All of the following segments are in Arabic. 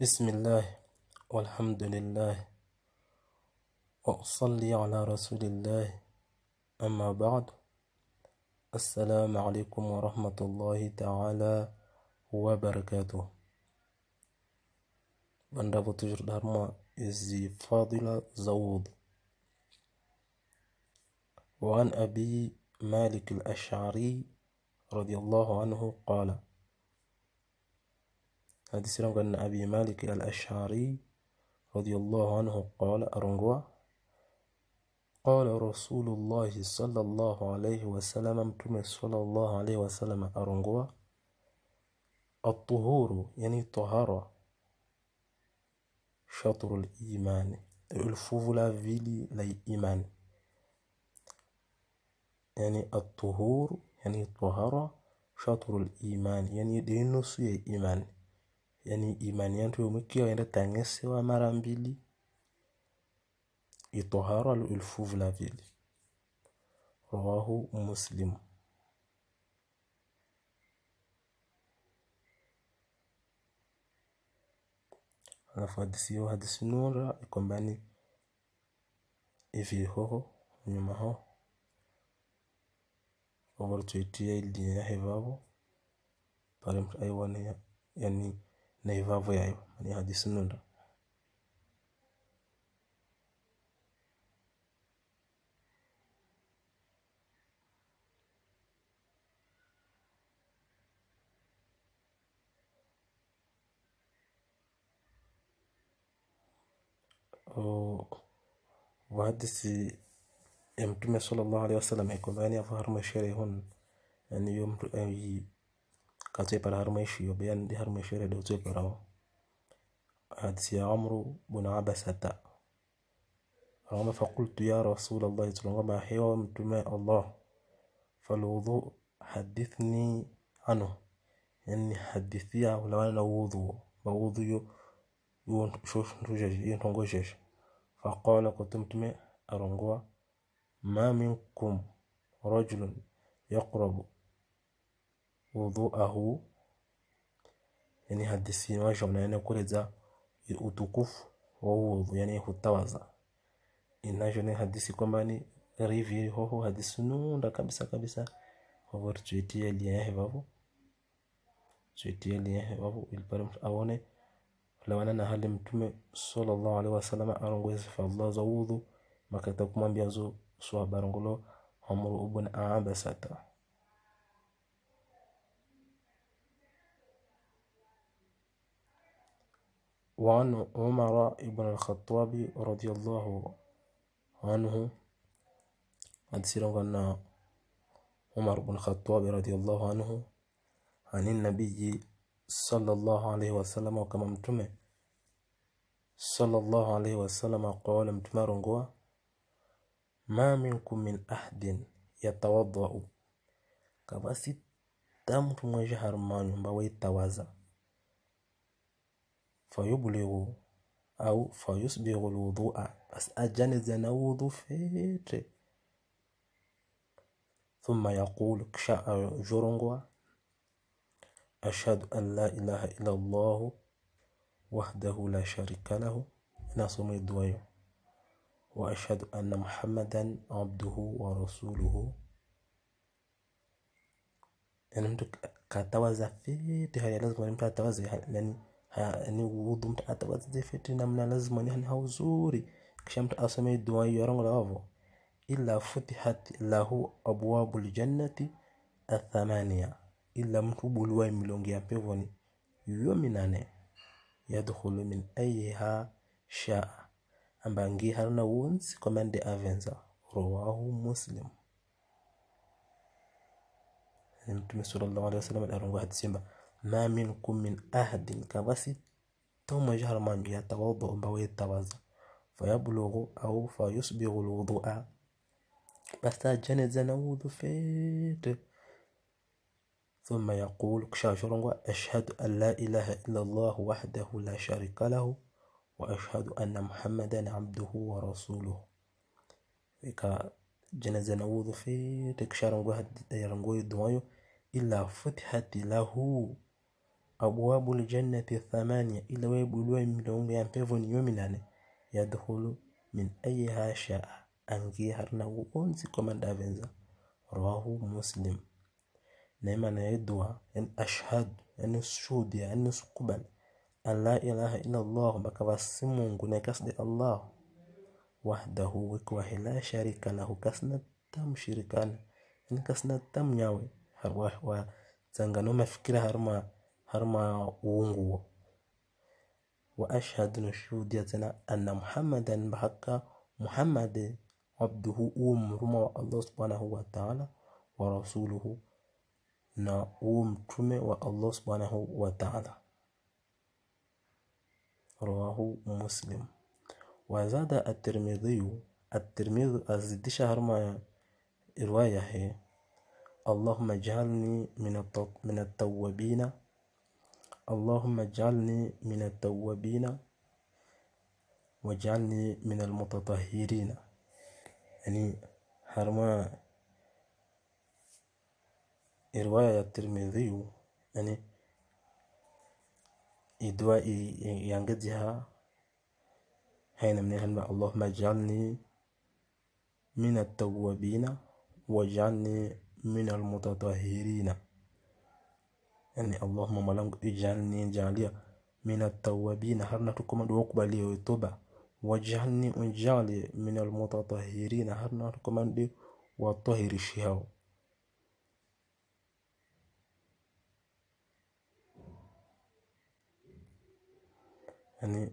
بسم الله والحمد لله وأصلي على رسول الله أما بعد السلام عليكم ورحمة الله تعالى وبركاته من رب تجر دارما إزي فاضل زود وعن أبي مالك الأشعري رضي الله عنه قال حديث سلام عن أبي مالك الأشعري رضي الله عنه قال أرنجوا قال رسول الله صلى الله عليه وسلم أمتم صلى الله عليه وسلم أرنجوا الطهور يعني طهارة شطر الإيمان الفوف لا فيلي لإيمان يعني الطهور يعني الطهارة شطر الإيمان يعني دينوس إيمان Yani imani yantu yomukiyo enda tangesewa mara mbili itoharwa luilfuvu la vili rawahu muslim alafu hadisi hiyo hadisi nura ikombani ivi hoho nyuma ho obalutwetiya iliya hevavo pale mtu aiwana yani naivavu yayo ni hadisnunda وحدثي يا متوم صلى الله عليه وسلم يكون بأن يظهر مشاريهن يعني يوم كتيبر هرميشيو بيان دي هرميشيو دو تيبر اهو هاد عمرو بن عبسة قام فقلت يا رسول الله صلى الله عليه وسلم ماء الله فالوضوء حدثني عنه يعني حدثي لو أنا وضوء بوضوء يون شوف نرجج ينتنجج فقال قلت ماء أرنجوا ما منكم رجل يقرب wudhuahu, yani hadithi inaonyesha unaenda kueleza utukufu wa wudhu yani hutawaza inaonyesha ni hadithi kwamba ni rivi hoho hadithi nunda kabisa kabisa ya liya havo tuitie liyehe ya liya liyehe vavo ilipare mtu awone lawana na hali mtume sallallahu alaihi wasallam arongwe sifa za udhu makata kumwambia zo swa barongolo amru ibn abasata وعن عمر بن الخطاب رضي الله عنه عن عمر بن الخطاب رضي الله عنه عن النبي صلى الله عليه وسلم كما متمه صلى الله عليه وسلم قال متمرنغوا ما منكم من أحد يتوضأ كما ستة متمجهر ما ينبوي التوازن فيبلغ أو فيسبغ الوضوء بس الجنز ينوض فيت ثم يقول كشاء جرنغوا أشهد أن لا إله إلا الله وحده لا شريك له نصم الدوير وأشهد أن محمدا عبده ورسوله يعني كتوزع في هذه يعني لازم تتوزع يعني Eh, ni wudu mtu atabatize fiti namna lazima ni ha kisha mtu asome dua hiyo rongo lavo illa futihat lahu abwabul jannati athamania ila mtu bulwa milongo ya pevoni hiyo minane yadkhulu min ayha shaa ambangi harna wons commande avenza rawahu muslim mtume sallallahu alaihi wasallam arongo hadisimba ما منكم من أحد كبسد ثم جهر من يتوضأ التوازى فيبلغ أو فيصبغ الوضوء بس جنز نود فيت ثم يقول كشاشرون أشهد أن لا إله إلا الله وحده لا شريك له وأشهد أن محمدا عبده ورسوله إيكا جنازة نوض فيت تكشارن قهد إلا فتحت له أبواب الجنة الثمانية إلا ويبلوا ملون ينفذون يومنا يدخل من أيها شاء أنجي هرنا وأنسي كمان دافنزا رواه مسلم نعم أنا يدعى أن أشهد أن الشهود أن سقبل أن لا إله إلا الله بكبسمون كنكسد الله وحده وكوه لا شريك له كسنة تم شركان إن كسنة تم ياوي هروح وتنغنو مفكرة هرما har ma وأشهد نشوديتنا أن محمدا بحق محمد عبده ومرما الله سبحانه وتعالى ورسوله na huo mtume wa Allah subhanahu wa ta'ala وزاد الترمذي الترمذي أزد شهر ما رواية هي اللهم اجعلني من التوابين اللهم اجعلني من التوابين واجعلني من المتطهرين يعني هرما رواية الترمذي يعني إدواء ينقدها حين من هلما اللهم اجعلني من التوابين واجعلني من المتطهرين yani Allahumma mwalangu ijalni jalia mina tawabina har natukoma dua toba wajalni unjali min almutatahirina har natukoma ndi watahirishe hao yani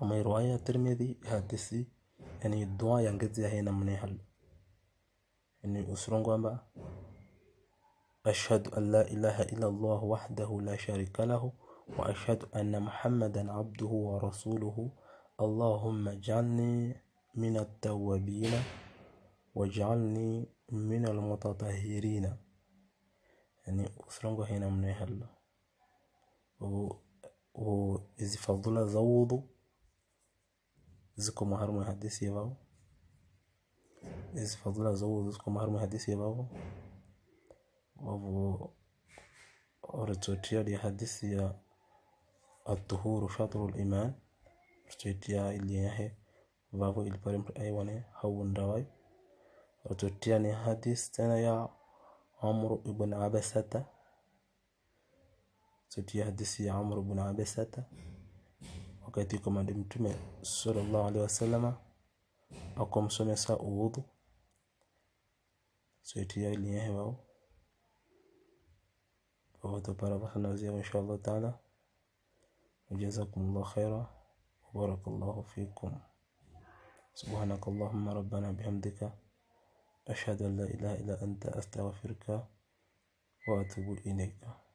ama riwaya Tirmidhi hadisi yani dua yangezi ya hena yani usurongo amba أشهد أن لا إله إلا الله وحده لا شريك له وأشهد أن محمدا عبده ورسوله اللهم اجعلني من التوابين واجعلني من المتطهرين يعني أسرم هنا من هلا و إذا فضل زوضو زكو مهر مهدس يباو إذا فضل زوضو زكو مهر مهدس يباو wavu li hadithi ya atuhuru shatrul iman oratotia iliyahe vavu ilparim aiwane hawundawai oratotia ni hadith tena ya amru ibn abasata oratotia hadithi ya amru ibn abasata wakati komandi mtume sallallahu alaihi wasallama akomsomesa uwudhu soitia iliyahe wavu وهتبقى ربحنا وزيادة إن شاء الله تعالى وجزاكم الله خيرا وبارك الله فيكم سبحانك اللهم ربنا بحمدك أشهد أن لا إله إلا أنت أستغفرك وأتوب إليك